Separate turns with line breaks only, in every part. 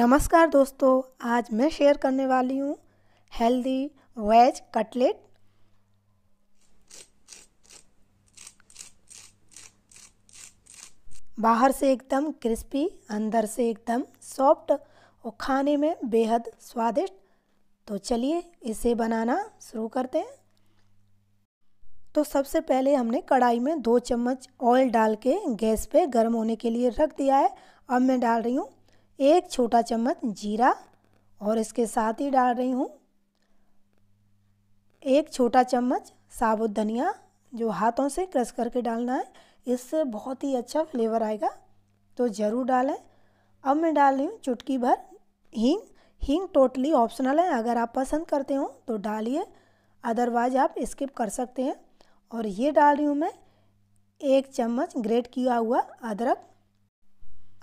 नमस्कार दोस्तों आज मैं शेयर करने वाली हूँ हेल्दी वेज कटलेट बाहर से एकदम क्रिस्पी अंदर से एकदम सॉफ्ट और खाने में बेहद स्वादिष्ट तो चलिए इसे बनाना शुरू करते हैं तो सबसे पहले हमने कढ़ाई में दो चम्मच ऑयल डाल के गैस पे गर्म होने के लिए रख दिया है अब मैं डाल रही हूँ एक छोटा चम्मच जीरा और इसके साथ ही डाल रही हूँ एक छोटा चम्मच साबुत धनिया जो हाथों से क्रश करके डालना है इससे बहुत ही अच्छा फ्लेवर आएगा तो ज़रूर डालें अब मैं डाल रही हूँ चुटकी भर हींग हींग टोटली ऑप्शनल है अगर आप पसंद करते हो तो डालिए अदरवाइज आप स्किप कर सकते हैं और ये डाल रही हूँ मैं एक चम्मच ग्रेट किया हुआ अदरक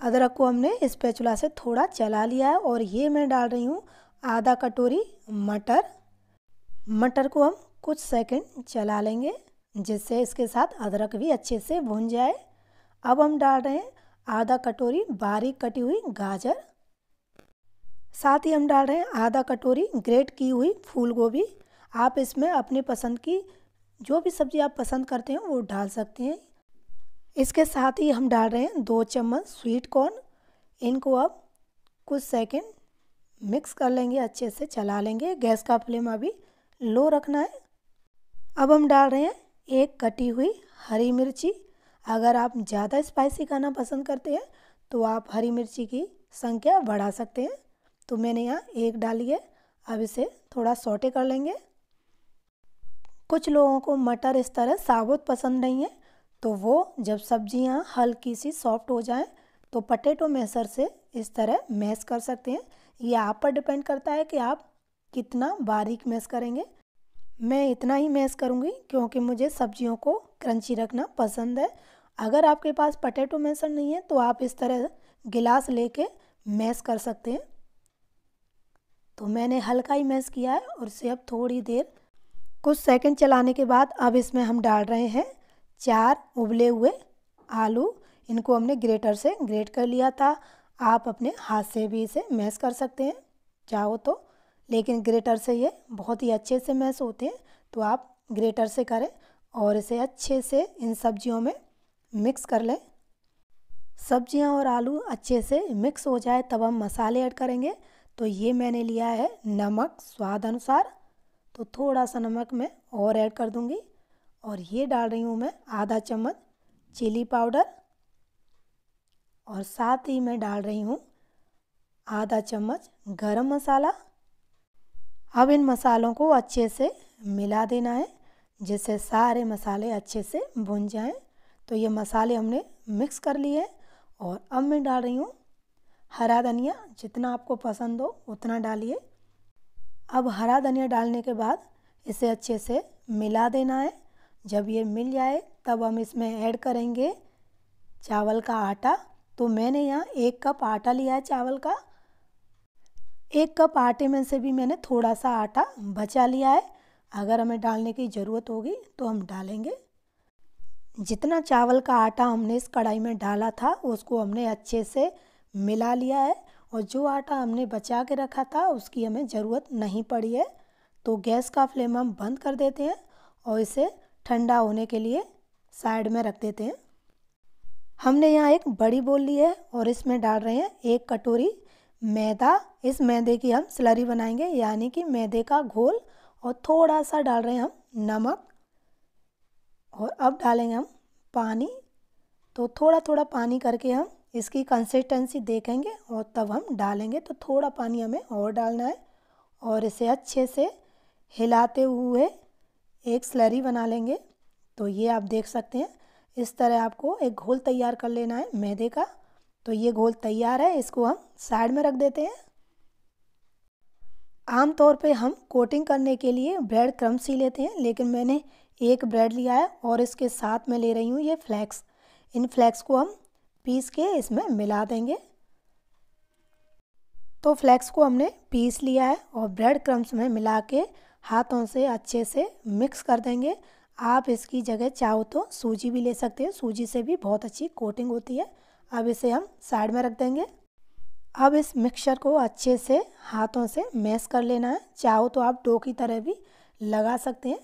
अदरक को हमने इस पेचुला से थोड़ा चला लिया है और ये मैं डाल रही हूँ आधा कटोरी मटर मटर को हम कुछ सेकंड चला लेंगे जिससे इसके साथ अदरक भी अच्छे से भुन जाए अब हम डाल रहे हैं आधा कटोरी बारीक कटी हुई गाजर साथ ही हम डाल रहे हैं आधा कटोरी ग्रेट की हुई फूल गोभी आप इसमें अपनी पसंद की जो भी सब्ज़ी आप पसंद करते हैं वो डाल सकते हैं इसके साथ ही हम डाल रहे हैं दो चम्मच स्वीट कॉर्न इनको अब कुछ सेकंड मिक्स कर लेंगे अच्छे से चला लेंगे गैस का फ्लेम अभी लो रखना है अब हम डाल रहे हैं एक कटी हुई हरी मिर्ची अगर आप ज़्यादा स्पाइसी खाना पसंद करते हैं तो आप हरी मिर्ची की संख्या बढ़ा सकते हैं तो मैंने यहाँ एक डाली है अब इसे थोड़ा सोटे कर लेंगे कुछ लोगों को मटर इस तरह साबुत पसंद नहीं है तो वो जब सब्जियाँ हल्की सी सॉफ्ट हो जाएं तो पटेटो मैसर से इस तरह मैश कर सकते हैं ये आप पर डिपेंड करता है कि आप कितना बारीक मैश करेंगे मैं इतना ही मैश करूँगी क्योंकि मुझे सब्जियों को क्रंची रखना पसंद है अगर आपके पास पटेटो मैसर नहीं है तो आप इस तरह गिलास कर मैश कर सकते हैं तो मैंने हल्का ही मैश किया है और इसे अब थोड़ी देर कुछ सेकंड चलाने के बाद अब इसमें हम डाल रहे हैं चार उबले हुए आलू इनको हमने ग्रेटर से ग्रेट कर लिया था आप अपने हाथ से भी इसे मैश कर सकते हैं चाहो तो लेकिन ग्रेटर से ये बहुत ही अच्छे से मैश होते हैं तो आप ग्रेटर से करें और इसे अच्छे से इन सब्जियों में मिक्स कर लें सब्जियां और आलू अच्छे से मिक्स हो जाए तब हम मसाले ऐड करेंगे तो ये मैंने लिया है नमक स्वाद अनुसार तो थोड़ा सा नमक मैं और ऐड कर दूँगी और ये डाल रही हूँ मैं आधा चम्मच चिली पाउडर और साथ ही मैं डाल रही हूँ आधा चम्मच गरम मसाला अब इन मसालों को अच्छे से मिला देना है जिससे सारे मसाले अच्छे से भुन जाएं तो ये मसाले हमने मिक्स कर लिए और अब मैं डाल रही हूँ हरा धनिया जितना आपको पसंद हो उतना डालिए अब हरा धनिया डालने के बाद इसे अच्छे से मिला देना है जब ये मिल जाए तब हम इसमें ऐड करेंगे चावल का आटा तो मैंने यहाँ एक कप आटा लिया है चावल का एक कप आटे में से भी मैंने थोड़ा सा आटा बचा लिया है अगर हमें डालने की ज़रूरत होगी तो हम डालेंगे जितना चावल का आटा हमने इस कढ़ाई में डाला था उसको हमने अच्छे से मिला लिया है और जो आटा हमने बचा के रखा था उसकी हमें ज़रूरत नहीं पड़ी है तो गैस का फ्लेम हम बंद कर देते हैं और इसे ठंडा होने के लिए साइड में रख देते हैं हमने यहाँ एक बड़ी बोल ली है और इसमें डाल रहे हैं एक कटोरी मैदा इस मैदे की हम स्लरी बनाएंगे यानी कि मैदे का घोल और थोड़ा सा डाल रहे हैं हम नमक और अब डालेंगे हम पानी तो थोड़ा थोड़ा पानी करके हम इसकी कंसिस्टेंसी देखेंगे और तब हम डालेंगे तो थोड़ा पानी हमें और डालना है और इसे अच्छे से हिलाते हुए एक स्लरी बना लेंगे तो ये आप देख सकते हैं इस तरह आपको एक घोल तैयार कर लेना है मैदे का तो ये घोल तैयार है इसको हम साइड में रख देते हैं आमतौर पे हम कोटिंग करने के लिए ब्रेड क्रम्स ही लेते हैं लेकिन मैंने एक ब्रेड लिया है और इसके साथ में ले रही हूँ ये फ्लैक्स इन फ्लैक्स को हम पीस के इसमें मिला देंगे तो फ्लैक्स को हमने पीस लिया है और ब्रेड क्रम्स में मिला के हाथों से अच्छे से मिक्स कर देंगे आप इसकी जगह चाहो तो सूजी भी ले सकते हो सूजी से भी बहुत अच्छी कोटिंग होती है अब इसे हम साइड में रख देंगे अब इस मिक्सचर को अच्छे से हाथों से मैश कर लेना है चाहो तो आप डो की तरह भी लगा सकते हैं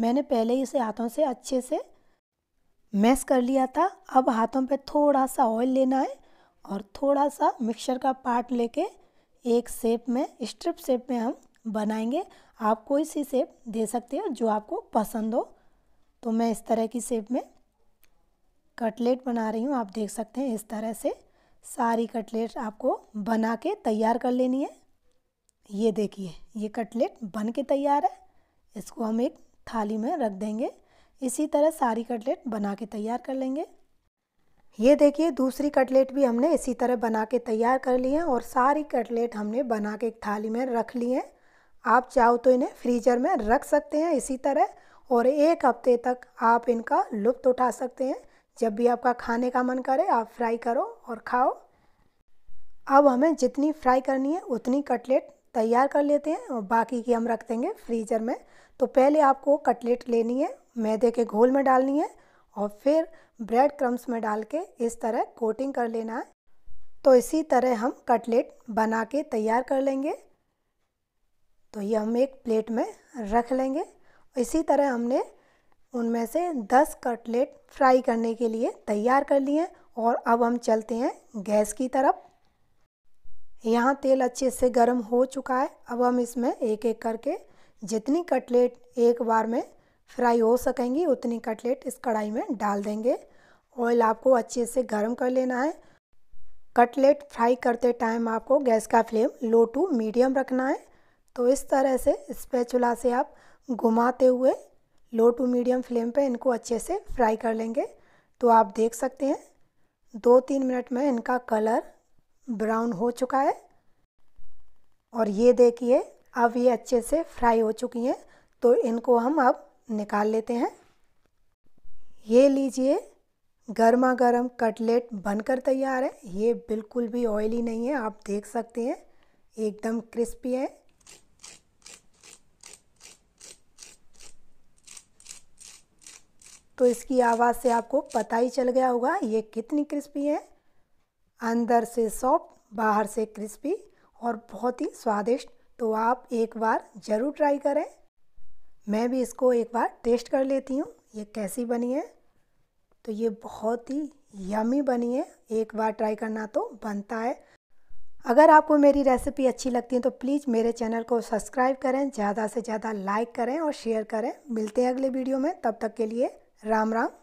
मैंने पहले ही इसे हाथों से अच्छे से मैश कर लिया था अब हाथों पे थोड़ा सा ऑयल लेना है और थोड़ा सा मिक्सचर का पार्ट लेके एक शेप में स्ट्रिप शेप में हम बनाएंगे आप कोई सी शेप दे सकते हो जो आपको पसंद हो तो मैं इस तरह की शेप में कटलेट बना रही हूँ आप देख सकते हैं इस तरह से सारी कटलेट आपको बना के तैयार कर लेनी है ये देखिए ये कटलेट बन के तैयार है इसको हम एक थाली में रख देंगे इसी तरह सारी कटलेट बना के तैयार कर लेंगे ये देखिए दूसरी कटलेट भी हमने इसी तरह बना के तैयार कर ली है और सारी कटलेट हमने बना के एक थाली में रख ली है आप चाहो तो इन्हें फ्रीजर में रख सकते हैं इसी तरह और एक हफ्ते तक आप इनका लुप्त उठा सकते हैं जब भी आपका खाने का मन करे आप फ्राई करो और खाओ अब हमें जितनी फ्राई करनी है उतनी कटलेट तैयार कर लेते हैं और बाकी की हम रख देंगे फ्रीजर में तो पहले आपको कटलेट लेनी है मैदे के घोल में डालनी है और फिर ब्रेड क्रम्स में डाल के इस तरह कोटिंग कर लेना है तो इसी तरह हम कटलेट बना के तैयार कर लेंगे तो ये हम एक प्लेट में रख लेंगे इसी तरह हमने उनमें से दस कटलेट फ्राई करने के लिए तैयार कर लिए और अब हम चलते हैं गैस की तरफ यहाँ तेल अच्छे से गर्म हो चुका है अब हम इसमें एक एक करके जितनी कटलेट एक बार में फ्राई हो सकेंगी उतनी कटलेट इस कढ़ाई में डाल देंगे ऑयल आपको अच्छे से गर्म कर लेना है कटलेट फ्राई करते टाइम आपको गैस का फ्लेम लो टू मीडियम रखना है तो इस तरह से स्पैचुला से आप घुमाते हुए लो टू मीडियम फ्लेम पे इनको अच्छे से फ्राई कर लेंगे तो आप देख सकते हैं दो तीन मिनट में इनका कलर ब्राउन हो चुका है और ये देखिए अब ये अच्छे से फ्राई हो चुकी हैं तो इनको हम अब निकाल लेते हैं ये लीजिए गर्मा गर्म कटलेट बनकर तैयार है ये बिल्कुल भी ऑयली नहीं है आप देख सकते हैं एकदम क्रिस्पी है तो इसकी आवाज़ से आपको पता ही चल गया होगा ये कितनी क्रिस्पी है अंदर से सॉफ्ट बाहर से क्रिस्पी और बहुत ही स्वादिष्ट तो आप एक बार ज़रूर ट्राई करें मैं भी इसको एक बार टेस्ट कर लेती हूँ ये कैसी बनी है तो ये बहुत ही यमी बनी है एक बार ट्राई करना तो बनता है अगर आपको मेरी रेसिपी अच्छी लगती है तो प्लीज़ मेरे चैनल को सब्सक्राइब करें ज़्यादा से ज़्यादा लाइक करें और शेयर करें मिलते हैं अगले वीडियो में तब तक के लिए राम राम